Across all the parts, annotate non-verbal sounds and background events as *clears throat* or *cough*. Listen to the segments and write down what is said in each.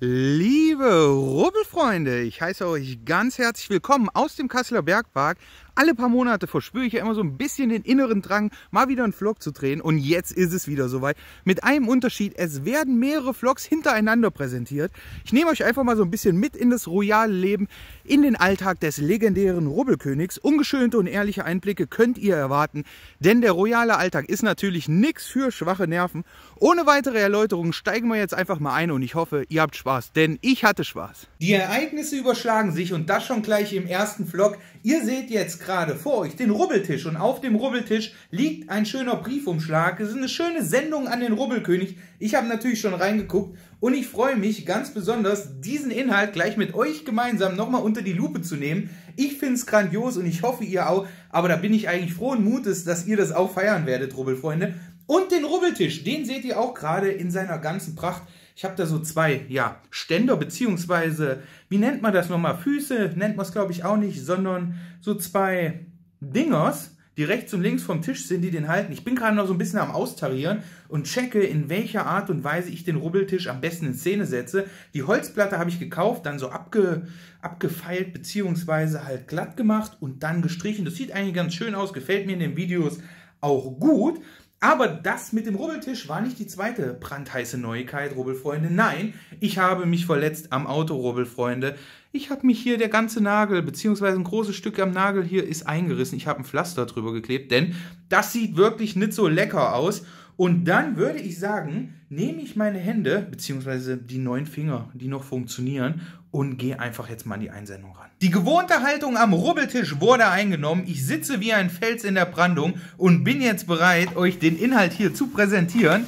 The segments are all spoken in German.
Liebe Rubbelfreunde, ich heiße euch ganz herzlich willkommen aus dem Kasseler Bergpark alle paar Monate verspüre ich ja immer so ein bisschen den inneren Drang, mal wieder einen Vlog zu drehen. Und jetzt ist es wieder soweit. Mit einem Unterschied, es werden mehrere Vlogs hintereinander präsentiert. Ich nehme euch einfach mal so ein bisschen mit in das royale Leben, in den Alltag des legendären Rubbelkönigs. Ungeschönte und ehrliche Einblicke könnt ihr erwarten, denn der royale Alltag ist natürlich nichts für schwache Nerven. Ohne weitere Erläuterungen steigen wir jetzt einfach mal ein und ich hoffe, ihr habt Spaß, denn ich hatte Spaß. Die Ereignisse überschlagen sich und das schon gleich im ersten Vlog. Ihr seht jetzt gerade vor euch den Rubbeltisch und auf dem Rubbeltisch liegt ein schöner Briefumschlag. Es ist eine schöne Sendung an den Rubbelkönig. Ich habe natürlich schon reingeguckt und ich freue mich ganz besonders, diesen Inhalt gleich mit euch gemeinsam nochmal unter die Lupe zu nehmen. Ich finde es grandios und ich hoffe ihr auch, aber da bin ich eigentlich frohen Mutes, dass ihr das auch feiern werdet, Rubbelfreunde. Und den Rubbeltisch, den seht ihr auch gerade in seiner ganzen Pracht. Ich habe da so zwei, ja, Ständer, beziehungsweise, wie nennt man das nochmal? Füße nennt man es, glaube ich, auch nicht, sondern so zwei Dingers, die rechts und links vom Tisch sind, die den halten. Ich bin gerade noch so ein bisschen am Austarieren und checke, in welcher Art und Weise ich den Rubbeltisch am besten in Szene setze. Die Holzplatte habe ich gekauft, dann so abge, abgefeilt beziehungsweise halt glatt gemacht und dann gestrichen. Das sieht eigentlich ganz schön aus, gefällt mir in den Videos auch gut. Aber das mit dem Rubbeltisch war nicht die zweite brandheiße Neuigkeit, Rubbelfreunde. Nein, ich habe mich verletzt am Auto, Rubbelfreunde. Ich habe mich hier der ganze Nagel, beziehungsweise ein großes Stück am Nagel hier ist eingerissen. Ich habe ein Pflaster drüber geklebt, denn das sieht wirklich nicht so lecker aus. Und dann würde ich sagen, nehme ich meine Hände, beziehungsweise die neun Finger, die noch funktionieren, und gehe einfach jetzt mal an die Einsendung ran. Die gewohnte Haltung am Rubbeltisch wurde eingenommen. Ich sitze wie ein Fels in der Brandung und bin jetzt bereit, euch den Inhalt hier zu präsentieren.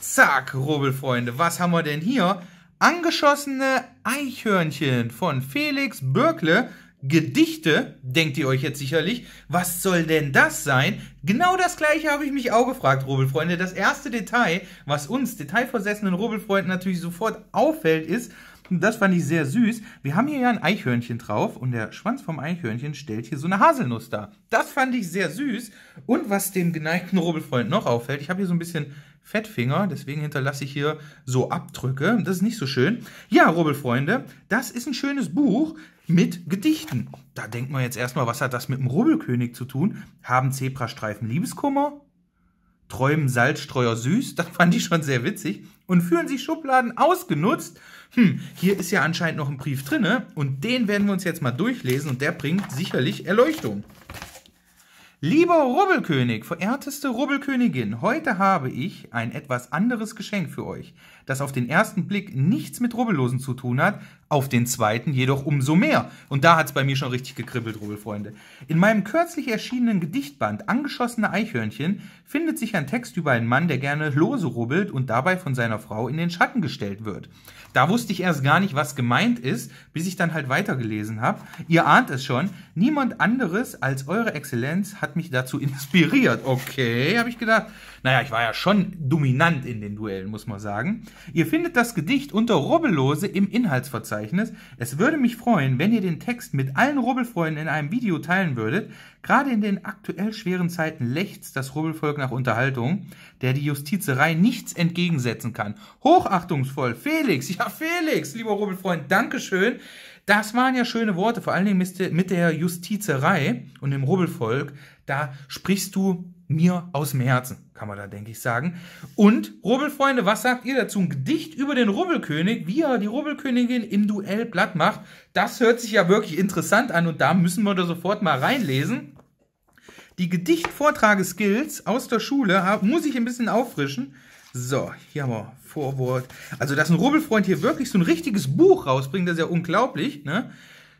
Zack, Rubbelfreunde, was haben wir denn hier? Angeschossene Eichhörnchen von Felix Bürkle Gedichte, denkt ihr euch jetzt sicherlich, was soll denn das sein? Genau das gleiche habe ich mich auch gefragt, Rubbelfreunde. Das erste Detail, was uns detailversessenen Rubbelfreunden natürlich sofort auffällt, ist, und das fand ich sehr süß. Wir haben hier ja ein Eichhörnchen drauf und der Schwanz vom Eichhörnchen stellt hier so eine Haselnuss dar. Das fand ich sehr süß. Und was dem geneigten Rubbelfreund noch auffällt, ich habe hier so ein bisschen Fettfinger, deswegen hinterlasse ich hier so Abdrücke. Das ist nicht so schön. Ja, Rubbelfreunde, das ist ein schönes Buch mit Gedichten. Da denkt man jetzt erstmal, was hat das mit dem Rubbelkönig zu tun? Haben Zebrastreifen Liebeskummer? Träumen Salzstreuer süß? *laughs* Das fand ich schon sehr witzig. Und fühlen sich Schubladen ausgenutzt? Hm, hier ist ja anscheinend noch ein Brief drinne und den werden wir uns jetzt mal durchlesen und der bringt sicherlich Erleuchtung. Lieber Rubbelkönig, verehrteste Rubbelkönigin, heute habe ich ein etwas anderes Geschenk für euch, das auf den ersten Blick nichts mit Rubbellosen zu tun hat, auf den zweiten jedoch umso mehr. Und da hat es bei mir schon richtig gekribbelt, Rubbelfreunde. In meinem kürzlich erschienenen Gedichtband Angeschossene Eichhörnchen findet sich ein Text über einen Mann, der gerne lose rubbelt und dabei von seiner Frau in den Schatten gestellt wird. Da wusste ich erst gar nicht, was gemeint ist, bis ich dann halt weitergelesen habe. Ihr ahnt es schon, niemand anderes als eure Exzellenz hat hat mich dazu inspiriert. Okay, habe ich gedacht. Naja, ich war ja schon dominant in den Duellen, muss man sagen. Ihr findet das Gedicht unter Rubbellose im Inhaltsverzeichnis. Es würde mich freuen, wenn ihr den Text mit allen Rubbelfreunden in einem Video teilen würdet. Gerade in den aktuell schweren Zeiten lächzt das Rubbelvolk nach Unterhaltung, der die Justizerei nichts entgegensetzen kann. Hochachtungsvoll, Felix, ja Felix, lieber Rubbelfreund, Dankeschön. Das waren ja schöne Worte, vor allen Dingen mit der Justizerei und dem Rubbelvolk. Da sprichst du mir aus dem Herzen, kann man da, denke ich, sagen. Und Rubbelfreunde, was sagt ihr dazu? Ein Gedicht über den Rubbelkönig, wie er die Rubbelkönigin im Duell platt macht. Das hört sich ja wirklich interessant an und da müssen wir da sofort mal reinlesen. Die Gedichtvortrageskills aus der Schule muss ich ein bisschen auffrischen. So, hier haben wir Vorwort. Also, dass ein Rubbelfreund hier wirklich so ein richtiges Buch rausbringt, das ist ja unglaublich, ne?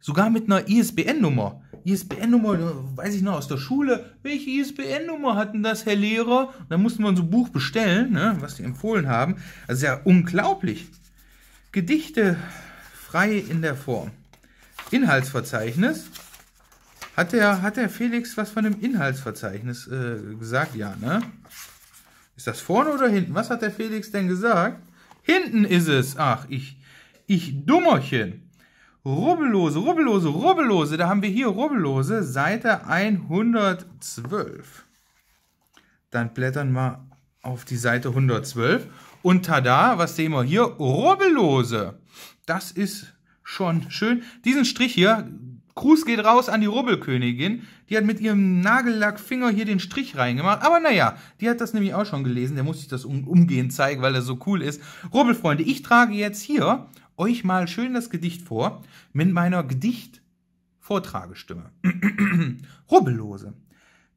Sogar mit einer ISBN-Nummer. ISBN-Nummer, äh, weiß ich noch aus der Schule. Welche ISBN-Nummer hatten das, Herr Lehrer? Da mussten wir so ein Buch bestellen, ne, was die empfohlen haben. Also ja unglaublich. Gedichte frei in der Form. Inhaltsverzeichnis. Hat der, hat der Felix was von dem Inhaltsverzeichnis äh, gesagt? Ja, ne? Ist das vorne oder hinten? Was hat der Felix denn gesagt? Hinten ist es. Ach, ich, ich Dummerchen. Rubbellose, Rubbellose, Rubbellose. Da haben wir hier Rubbellose, Seite 112. Dann blättern wir auf die Seite 112. Und tada, was sehen wir hier? Rubbellose. Das ist schon schön. Diesen Strich hier, Gruß geht raus an die Rubbelkönigin. Die hat mit ihrem Nagellackfinger hier den Strich reingemacht. Aber naja, die hat das nämlich auch schon gelesen. Der muss sich das umgehend zeigen, weil er so cool ist. Rubbelfreunde, ich trage jetzt hier euch mal schön das Gedicht vor mit meiner Gedicht-Vortragestimme. *clears throat* Rubbellose.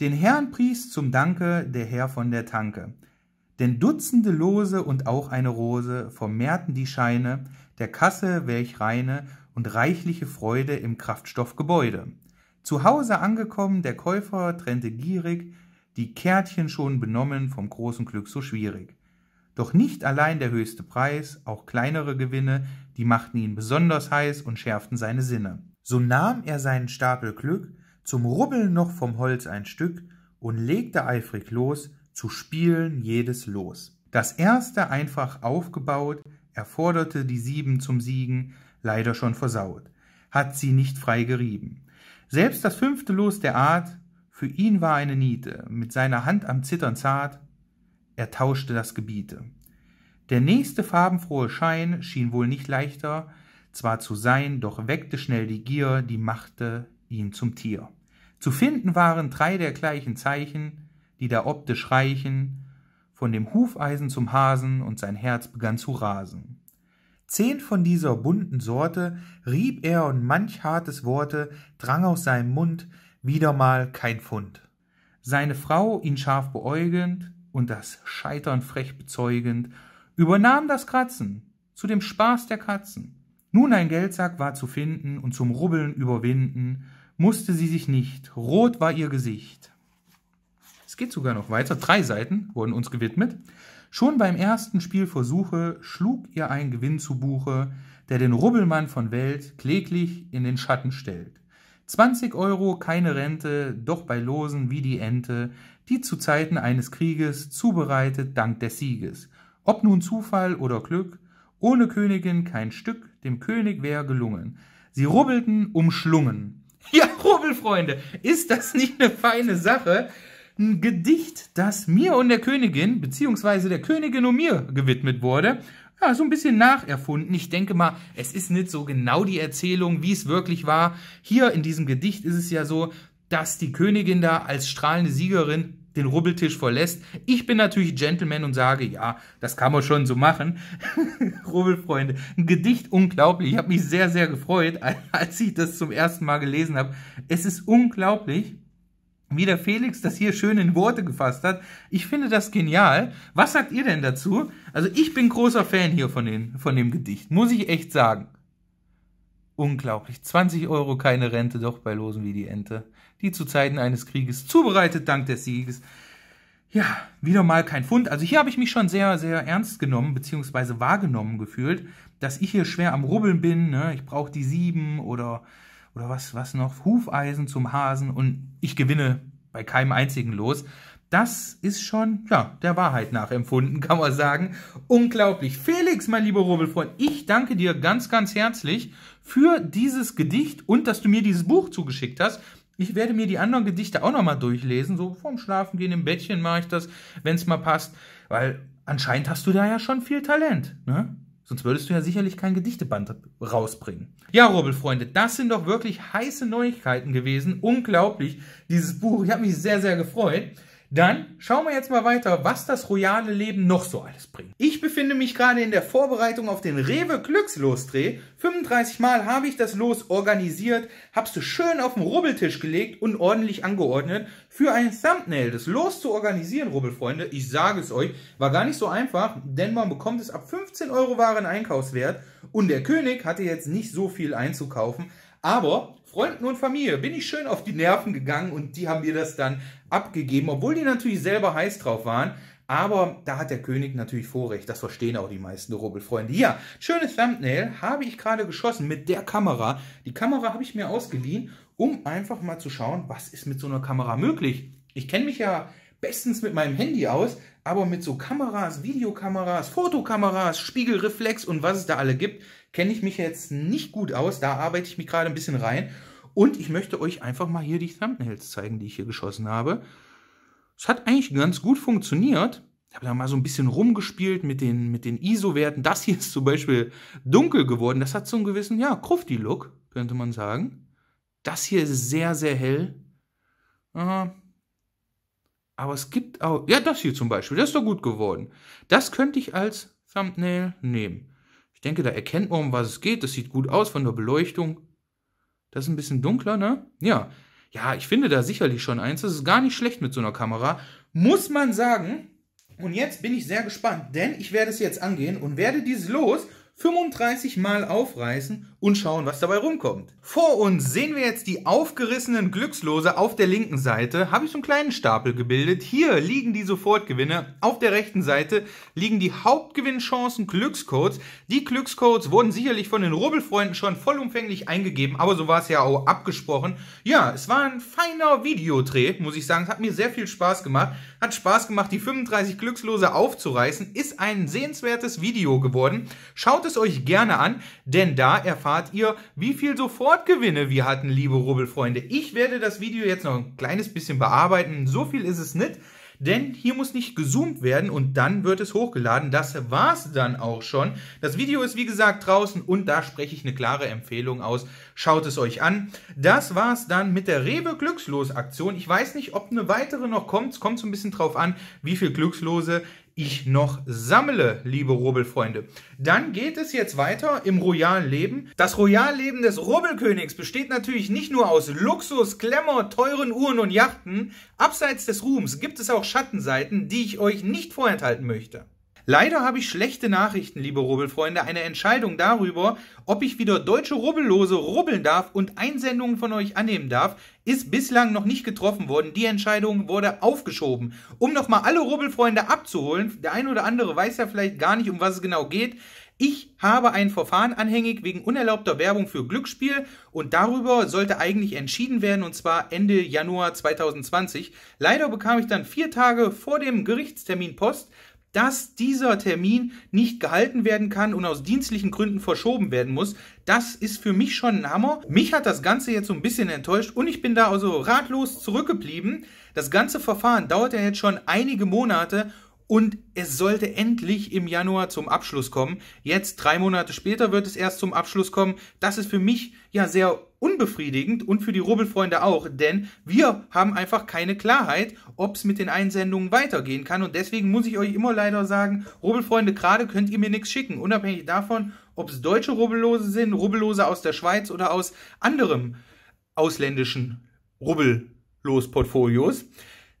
Den Herrn pries zum Danke der Herr von der Tanke. Denn Dutzende Lose und auch eine Rose vermehrten die Scheine der Kasse, welch reine und reichliche Freude im Kraftstoffgebäude. Zu Hause angekommen, der Käufer trennte gierig die Kärtchen schon benommen vom großen Glück so schwierig. Doch nicht allein der höchste Preis, auch kleinere Gewinne, die machten ihn besonders heiß und schärften seine Sinne. So nahm er seinen Stapel Glück, zum Rubbeln noch vom Holz ein Stück und legte eifrig los, zu spielen jedes Los. Das erste einfach aufgebaut, er forderte die sieben zum Siegen, leider schon versaut, hat sie nicht frei gerieben. Selbst das fünfte Los der Art, für ihn war eine Niete, mit seiner Hand am Zittern zart, er tauschte das Gebiete. Der nächste farbenfrohe Schein schien wohl nicht leichter zwar zu sein, doch weckte schnell die Gier, die machte ihn zum Tier. Zu finden waren drei der gleichen Zeichen, die da optisch reichen, von dem Hufeisen zum Hasen und sein Herz begann zu rasen. Zehn von dieser bunten Sorte rieb er und manch hartes Worte drang aus seinem Mund, wieder mal kein Pfund. Seine Frau, ihn scharf beäugend, und das Scheitern frech bezeugend, übernahm das Kratzen zu dem Spaß der Katzen. Nun ein Geldsack war zu finden und zum Rubbeln überwinden musste sie sich nicht, rot war ihr Gesicht. Es geht sogar noch weiter, drei Seiten wurden uns gewidmet. Schon beim ersten Spielversuche schlug ihr ein Gewinn zu Buche, der den Rubbelmann von Welt kläglich in den Schatten stellt. 20 Euro keine Rente, doch bei Losen wie die Ente die zu Zeiten eines Krieges zubereitet dank des Sieges. Ob nun Zufall oder Glück, ohne Königin kein Stück, dem König wär gelungen. Sie rubbelten, umschlungen. *laughs* Ja, Rubbelfreunde, ist das nicht eine feine Sache? Ein Gedicht, das mir und der Königin, beziehungsweise der Königin und mir gewidmet wurde. Ja, so ein bisschen nacherfunden. Ich denke mal, es ist nicht so genau die Erzählung, wie es wirklich war. Hier in diesem Gedicht ist es ja so, dass die Königin da als strahlende Siegerin den Rubbeltisch verlässt. Ich bin natürlich Gentleman und sage, ja, das kann man schon so machen. *laughs* Rubbelfreunde, ein Gedicht unglaublich. Ich habe mich sehr, sehr gefreut, *laughs* als ich das zum ersten Mal gelesen habe. Es ist unglaublich, wie der Felix das hier schön in Worte gefasst hat. Ich finde das genial. Was sagt ihr denn dazu? Also ich bin großer Fan hier von, den, von dem Gedicht, muss ich echt sagen. Unglaublich. 20 Euro keine Rente, doch bei Losen wie die Ente. Die zu Zeiten eines Krieges zubereitet dank des Sieges. Ja, wieder mal kein Fund. Also hier habe ich mich schon sehr, sehr ernst genommen, beziehungsweise wahrgenommen gefühlt, dass ich hier schwer am Rubbeln bin. Ne? Ich brauche die sieben oder, oder was, was noch, Hufeisen zum Hasen und ich gewinne bei keinem einzigen Los. Das ist schon, ja, der Wahrheit nachempfunden, kann man sagen. Unglaublich. Felix, mein lieber Rubbelfreund, ich danke dir ganz, ganz herzlich für dieses Gedicht und dass du mir dieses Buch zugeschickt hast. Ich werde mir die anderen Gedichte auch nochmal durchlesen. So vorm Schlafengehen im Bettchen mache ich das, wenn es mal passt. Weil anscheinend hast du da ja schon viel Talent, ne? Sonst würdest du ja sicherlich kein Gedichteband rausbringen. Ja, Robelfreunde, das sind doch wirklich heiße Neuigkeiten gewesen. Unglaublich, dieses Buch. Ich habe mich sehr, sehr gefreut. Dann schauen wir jetzt mal weiter, was das royale Leben noch so alles bringt. Ich befinde mich gerade in der Vorbereitung auf den Rewe Glückslosdreh. 35 Mal habe ich das Los organisiert, hab's so schön auf den Rubbeltisch gelegt und ordentlich angeordnet. Für ein Thumbnail das Los zu organisieren, Rubbelfreunde, ich sage es euch, war gar nicht so einfach, denn man bekommt es ab 15 Euro Waren Einkaufswert und der König hatte jetzt nicht so viel einzukaufen, aber Freunden und Familie bin ich schön auf die Nerven gegangen und die haben mir das dann abgegeben, obwohl die natürlich selber heiß drauf waren. Aber da hat der König natürlich Vorrecht. Das verstehen auch die meisten Rubbelfreunde. Ja, schönes Thumbnail habe ich gerade geschossen mit der Kamera. Die Kamera habe ich mir ausgeliehen, um einfach mal zu schauen, was ist mit so einer Kamera möglich. Ich kenne mich ja bestens mit meinem Handy aus, aber mit so Kameras, Videokameras, Fotokameras, Spiegelreflex und was es da alle gibt, kenne ich mich jetzt nicht gut aus. Da arbeite ich mich gerade ein bisschen rein. Und ich möchte euch einfach mal hier die Thumbnails zeigen, die ich hier geschossen habe. Es hat eigentlich ganz gut funktioniert. Ich habe da mal so ein bisschen rumgespielt mit den, mit den ISO-Werten. Das hier ist zum Beispiel dunkel geworden. Das hat so einen gewissen, ja, Krufti-Look, könnte man sagen. Das hier ist sehr, sehr hell. Aha. Aber es gibt auch, ja, das hier zum Beispiel, das ist doch gut geworden. Das könnte ich als Thumbnail nehmen. Ich denke, da erkennt man, um was es geht. Das sieht gut aus von der Beleuchtung. Das ist ein bisschen dunkler, ne? Ja. Ja, ich finde da sicherlich schon eins. Das ist gar nicht schlecht mit so einer Kamera. Muss man sagen. Und jetzt bin ich sehr gespannt, denn ich werde es jetzt angehen und werde dieses los 35 Mal aufreißen und schauen, was dabei rumkommt. Vor uns sehen wir jetzt die aufgerissenen Glückslose auf der linken Seite. Habe ich so einen kleinen Stapel gebildet. Hier liegen die Sofortgewinne. Auf der rechten Seite liegen die Hauptgewinnchancen Glückscodes. Die Glückscodes wurden sicherlich von den Rubbelfreunden schon vollumfänglich eingegeben, aber so war es ja auch abgesprochen. Ja, es war ein feiner Videodreh, muss ich sagen. Es hat mir sehr viel Spaß gemacht. Hat Spaß gemacht, die 35 Glückslose aufzureißen. Ist ein sehenswertes Video geworden. Schaut es es euch gerne an, denn da erfahrt ihr, wie viel Sofortgewinne wir hatten, liebe Rubbelfreunde. Ich werde das Video jetzt noch ein kleines bisschen bearbeiten, so viel ist es nicht, denn hier muss nicht gezoomt werden und dann wird es hochgeladen. Das war's dann auch schon. Das Video ist wie gesagt draußen und da spreche ich eine klare Empfehlung aus. Schaut es euch an. Das war's dann mit der Rewe Glückslos Aktion. Ich weiß nicht, ob eine weitere noch kommt. Es kommt so ein bisschen drauf an, wie viel Glückslose ich noch sammle, liebe Rubbelfreunde. Dann geht es jetzt weiter im royalen Leben. Das royale Leben des Rubbelkönigs besteht natürlich nicht nur aus Luxus, Klemmer, teuren Uhren und Yachten. Abseits des Ruhms gibt es auch Schattenseiten, die ich euch nicht vorenthalten möchte. Leider habe ich schlechte Nachrichten, liebe Rubbelfreunde. Eine Entscheidung darüber, ob ich wieder deutsche Rubbellose rubbeln darf und Einsendungen von euch annehmen darf, ist bislang noch nicht getroffen worden. Die Entscheidung wurde aufgeschoben. Um nochmal alle Rubbelfreunde abzuholen, der ein oder andere weiß ja vielleicht gar nicht, um was es genau geht. Ich habe ein Verfahren anhängig wegen unerlaubter Werbung für Glücksspiel und darüber sollte eigentlich entschieden werden und zwar Ende Januar 2020. Leider bekam ich dann vier Tage vor dem Gerichtstermin Post, dass dieser Termin nicht gehalten werden kann und aus dienstlichen Gründen verschoben werden muss, das ist für mich schon ein Hammer. Mich hat das Ganze jetzt so ein bisschen enttäuscht und ich bin da also ratlos zurückgeblieben. Das ganze Verfahren dauert ja jetzt schon einige Monate und es sollte endlich im Januar zum Abschluss kommen. Jetzt, drei Monate später, wird es erst zum Abschluss kommen. Das ist für mich ja sehr unbefriedigend und für die Rubbelfreunde auch, denn wir haben einfach keine Klarheit, ob es mit den Einsendungen weitergehen kann. Und deswegen muss ich euch immer leider sagen, Rubbelfreunde, gerade könnt ihr mir nichts schicken, unabhängig davon, ob es deutsche Rubbellose sind, Rubbellose aus der Schweiz oder aus anderem ausländischen Rubbellosportfolios.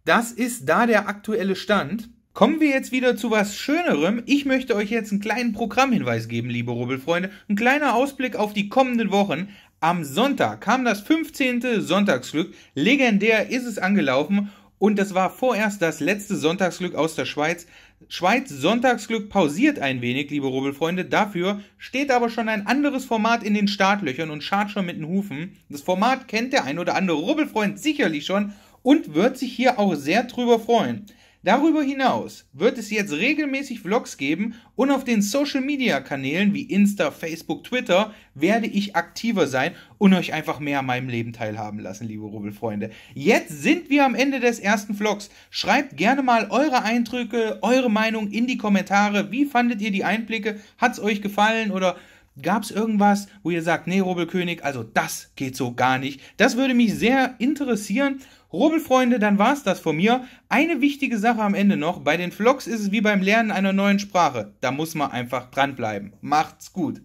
Das ist da der aktuelle Stand. Kommen wir jetzt wieder zu was Schönerem. Ich möchte euch jetzt einen kleinen Programmhinweis geben, liebe Rubbelfreunde. Ein kleiner Ausblick auf die kommenden Wochen. Am Sonntag kam das 15. Sonntagsglück. Legendär ist es angelaufen. Und das war vorerst das letzte Sonntagsglück aus der Schweiz. Schweiz Sonntagsglück pausiert ein wenig, liebe Rubbelfreunde. Dafür steht aber schon ein anderes Format in den Startlöchern und schart schon mit den Hufen. Das Format kennt der ein oder andere Rubbelfreund sicherlich schon und wird sich hier auch sehr drüber freuen. Darüber hinaus wird es jetzt regelmäßig Vlogs geben und auf den Social-Media-Kanälen wie Insta, Facebook, Twitter werde ich aktiver sein und euch einfach mehr an meinem Leben teilhaben lassen, liebe Rubbelfreunde. Jetzt sind wir am Ende des ersten Vlogs. Schreibt gerne mal eure Eindrücke, eure Meinung in die Kommentare. Wie fandet ihr die Einblicke? Hat's euch gefallen oder Gab es irgendwas, wo ihr sagt, nee, Rubbelkönig, also das geht so gar nicht? Das würde mich sehr interessieren Rubbelfreunde, dann war's das von mir. Eine wichtige Sache am Ende noch. Bei den Vlogs ist es wie beim Lernen einer neuen Sprache. Da muss man einfach dranbleiben. Macht's gut.